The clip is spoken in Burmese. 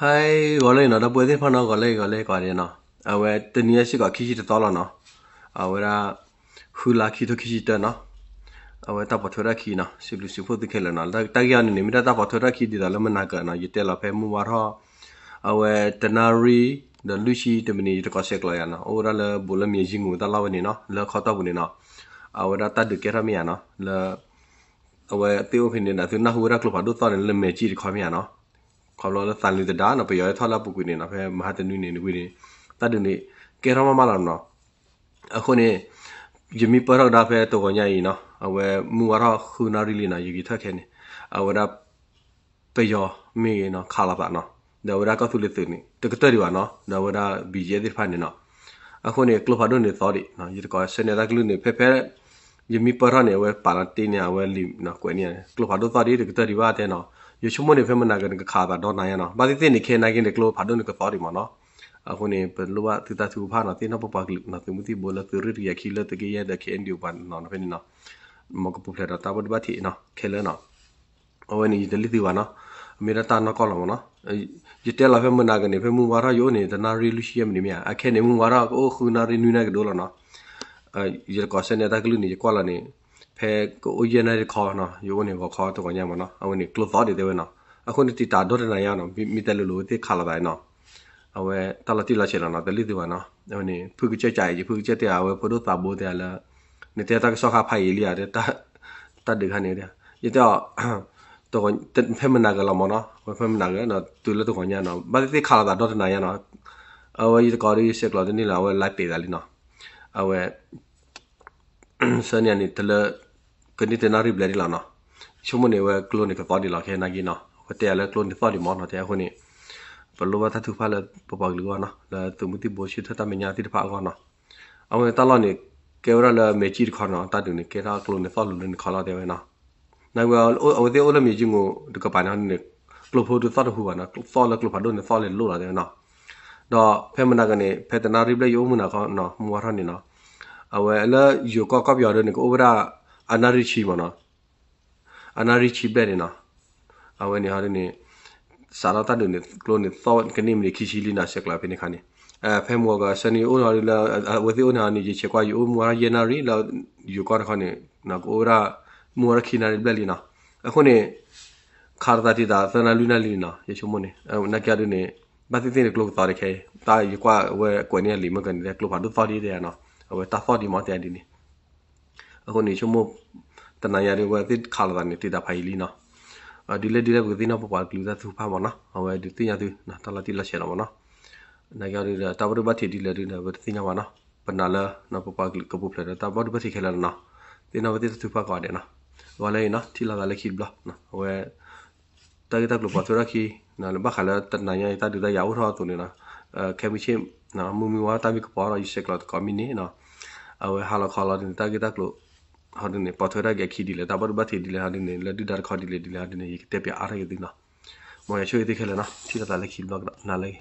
ဟိုင်ကောလေနော်တပွဲသိဖနော်ကောလေကောလေကောတယ်နော်အဝဲတနည်းရှိကခီရှိတတော်လောနော်အဝဲရာခူလာခီတခီရှိတနော်အဝဲတပထရခီနော်စီလူစီဖို့တခဲလနော်တကရနေမိတာတပထရခီဒီလာလမနာကနော်ယတဲလာဖဲမူဝါထောအဝဲတနာရီဒလူရှိတမနီတကောဆက်ကလာရနော်အိုရလဘူလမြေကြီးငူတလာဝနေနော်လခေါတော့ဘူးနေနော်အဝဲတတ်ဒကေရမီယနော်လအဝဲတေဝဖိနေနာသူနာဟူရကလဖာဒုတ်တော်နေလမေကြီးခေါ်မီယနော်ခေါလောလာတန်လူဒါနပယောထလာပုကွေနေနဖဲမဟာတနုနေနွေနေတတ်တုန်နေကေရမမလာနော်အခုနေယမီပရောဒါဖဲတောကညာဤနော်အဝဲမူဝရခုနာရီလီနာယူကြီးထက်ခဲနေအဝရပယောမေနော်ခလာပါနော်ဒါဝရကသုလစ်တင်နေတကတရီဝါနော်ဒါဝရဘီဂျေဒီဖာနေနော်အခုနေကလဖာဒိုနေသော်ဒီနော်ယတကောဆနေဒါကလူနေဖဲဖဲယမီပရနေဝဲပါလာတင်နေဝဲလီနော်ကွယ်နေကလဖာဒိုသော်ဒီတကတရီဝါတဲ့နော် yo chomo ne fema na gan ka kha da do na ya no ba ti ne khe na gin de klo pha do ne ka pa ri ma no a ho ne pe lo ba ti ta thu pha na ti na pa pa kli na ti mu ti bo la ti ri ya khi la te ge ya da ke en di ba no no pe ni no mo ko pu phle da ta bo ba ti no khe le no o ne de li ti wa no mi ra ta no ko lo ma no ยเตลาเฟมนากันเนี่ยเฟมูวาระโยเนี่ยตนารีลุชิยมนี่เมียอะแค่เนี่ยมูวาระโอ้คือนารีนุยนากโดลเนาะเอ่อยกอเซเนี่ยตากลุนี่ยกว่าละเนี่ยဖဲကို original ခေါ်နော်ယောနေဘောခေါ်တော့ညမနော်အဝင်နေ close out တွေဝဲနော်အခုနေတီတာဒေါ်တနာရနော်မိတယ်လို့လို့တိခါလာတိုင်းနော်အဝဲတလတိလာချေလာနော်တလိဒီဝနော်အဝင်နေဖုကချက်ကြိုင်ဖုကချက်တဲ့အဝဲဖိုတိုတာဘိုးတယ်လာနေတဲ့တက်ဆောခဖိုင်လီရတဲ့တတ်ဒီခနေတယ်ရတဲ့တော့တက်ဖဲမနာကလာမနော်ဝဲဖဲမနာကနော်သူလည်းတော့ညနော်ဘာတိခါလာတာဒေါ်တနာရနော်အဝဲဒီကော်ရီဆက်လာတဲ့နေလာဝဲလိုက်ပေးတာလीနော်အဝဲစနေနေတလကနိတနာရိဘလရီလာနော်ရှုမနေဝဲကလိုနီကပါဒီလာခဲနာကြီးနော်ဟိုတဲလဲကလိုနီပါဒီမောနော်တဲခုန်နေပလောဘသသူဖာလဲပပကလူကနော်လာသူမတိဘောရှိထတာမညာတိတဖာကောနော်အဝဲတလာနေကေရလာမေချီခေါနော်တတူနေကေရာကလိုနီဖာလူလင်းခလာတဲ့ဝဲနော်နိုင်ဝဲအဝဲအိုလမီဂျင်းကိုဒီကပါနာနေကလိုဖိုဒသတ်ဟူပါနော်ဖော်လကလိုဖာဒိုနေဖော်လေလိုလာတဲ့နော်တော့ဖဲမနာကနေဖဲတနာရိဘလဲယိုးမနာကောနော်မွာရနေနော်အဝဲလဲယိုကောကောပြော်တဲ့နေကိုအိုဗရာ anarichi mana anarichi berina aweni harini sarata dune klone thought kanim ni kishili na sekla pini khani fem woga sani onari la wathi onani ji chekwa yu muara yenari la yu kar khani na ora muara khinari blelina akhone kharda ti da sana luna lina ye chumone na kya dune bati tine klo ta rekhe ta yu kwa we kwane li magan de klo phandu thought ide na we ta thought di ma te adini အခုနေချုံမတနရရဝတိခါလဒန်တိတာဖိုင်လီနော်ဒီလေဒီလေဘယ်ဒီနော်ပပကလူသာသူဖာမနော်ဟောဒီတင်ရသူနော်တလာတိလက်ရှယ်တော့မနော်နာကြရတာတဘရဘတိဒီလေဒီနော်ဘယ်တင်ရမနော်ပနာလာနော်ပပကကပုဖလာတဘရဘတိခဲလာနော်တင်နော်ဘတိသူဖာကွာတယ်နော်ဝါလေနော်တိလာလာလက်ခိဘလနော်ဟောတာဂီတာကလပတော်ရခိနော်ဘခလာတနရရတာဒီတာရဝထောတူနေနော်ခဲမချင်းနော်မူမီဝါတာမီကပေါ်ရရှိကလတ်ကမီနီနော်အဝဲဟာလခလာတင်တာဂီတာကလောဟာဒီနေပထရကခီဒီလေတဘဘတိဒီလေဟာဒီနေလဒီဒါခါဒီလေဒီလေဟာဒီနေတေပြအားရဒီနော်မော်ရရှိုးဒီခဲလနော်ချီတာလေခီဘလော့နာလေ